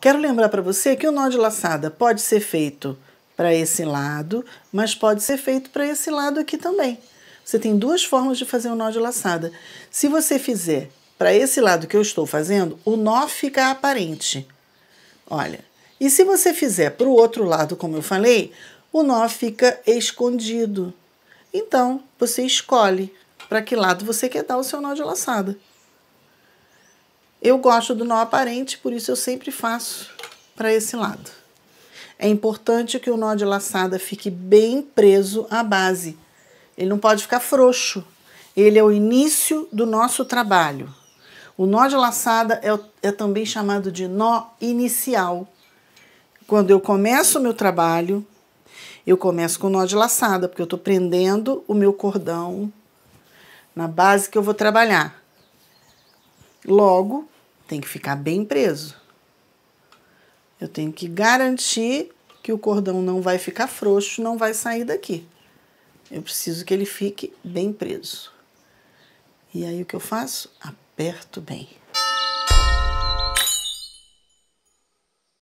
Quero lembrar para você que o nó de laçada pode ser feito para esse lado, mas pode ser feito para esse lado aqui também. Você tem duas formas de fazer o um nó de laçada. Se você fizer para esse lado que eu estou fazendo, o nó fica aparente. Olha, e se você fizer para o outro lado, como eu falei, o nó fica escondido. Então, você escolhe para que lado você quer dar o seu nó de laçada. Eu gosto do nó aparente, por isso eu sempre faço para esse lado. É importante que o nó de laçada fique bem preso à base. Ele não pode ficar frouxo. Ele é o início do nosso trabalho. O nó de laçada é, é também chamado de nó inicial. Quando eu começo o meu trabalho, eu começo com o nó de laçada, porque eu estou prendendo o meu cordão na base que eu vou trabalhar. Logo, tem que ficar bem preso. Eu tenho que garantir que o cordão não vai ficar frouxo, não vai sair daqui. Eu preciso que ele fique bem preso. E aí o que eu faço? Aperto bem.